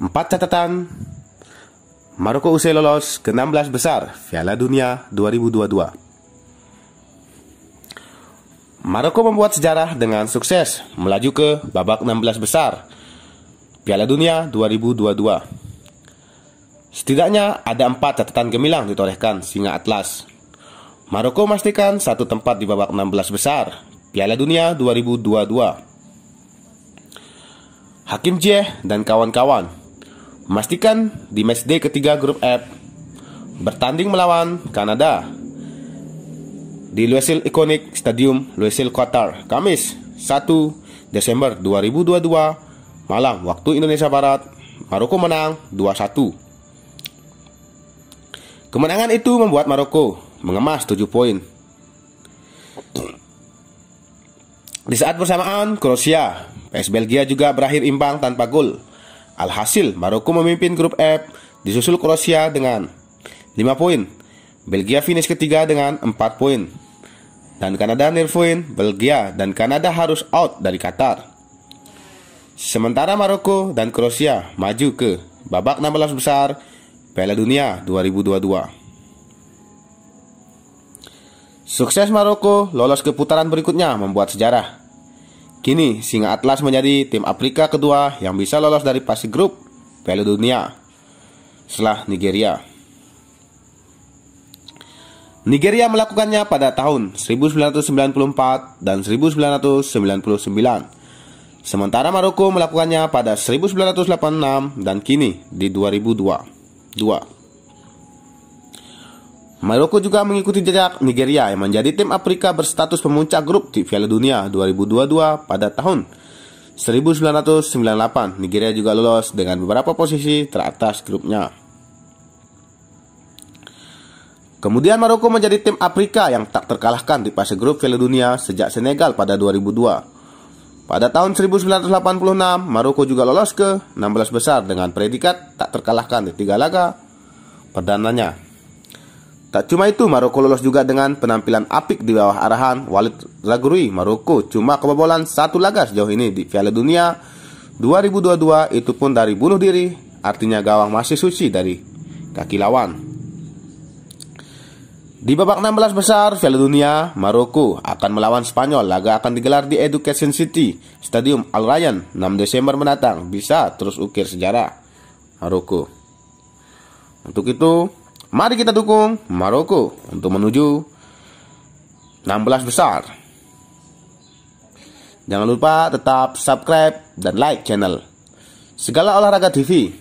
4 catatan Maroko usai lolos ke-16 besar Piala Dunia 2022. Maroko membuat sejarah dengan sukses melaju ke babak 16 besar Piala Dunia 2022. Setidaknya ada 4 catatan gemilang ditorehkan Singa Atlas. Maroko memastikan satu tempat di babak 16 besar Piala Dunia 2022. Hakim Jeh dan kawan-kawan memastikan di matchday ketiga grup F bertanding melawan Kanada di Lusil Iconic Stadium Lusil Qatar Kamis 1 Desember 2022 malam waktu Indonesia Barat Maroko menang 2-1 Kemenangan itu membuat Maroko mengemas 7 poin. Di saat bersamaan, Kroasia, PS Belgia juga berakhir imbang tanpa gol Alhasil, Maroko memimpin grup F, disusul Kroasia dengan 5 poin. Belgia finish ketiga dengan 4 poin. Dan Kanada nil Belgia dan Kanada harus out dari Qatar. Sementara Maroko dan Kroasia maju ke babak 16 besar Piala Dunia 2022. Sukses Maroko lolos ke putaran berikutnya membuat sejarah. Kini, Singa Atlas menjadi tim Afrika kedua yang bisa lolos dari fase grup Piala Dunia setelah Nigeria. Nigeria melakukannya pada tahun 1994 dan 1999. Sementara Maroko melakukannya pada 1986 dan kini di 2002. 2. Maroko juga mengikuti jejak Nigeria yang menjadi tim Afrika berstatus pemuncak grup di Piala Dunia 2022 pada tahun 1998. Nigeria juga lolos dengan beberapa posisi teratas grupnya. Kemudian Maroko menjadi tim Afrika yang tak terkalahkan di fase grup Piala Dunia sejak Senegal pada 2002. Pada tahun 1986, Maroko juga lolos ke 16 besar dengan predikat tak terkalahkan di tiga laga perdananya. Tak cuma itu, Maroko lolos juga dengan penampilan apik di bawah arahan Walid Zagrui. Maroko cuma kebobolan satu laga sejauh ini di Piala Dunia 2022 itu pun dari bunuh diri, artinya gawang masih suci dari kaki lawan. Di babak 16 besar Piala Dunia, Maroko akan melawan Spanyol. Laga akan digelar di Education City, Stadium Al Rayyan 6 Desember mendatang. Bisa terus ukir sejarah Maroko. Untuk itu, Mari kita dukung Maroko untuk menuju 16 besar. Jangan lupa tetap subscribe dan like channel. Segala olahraga TV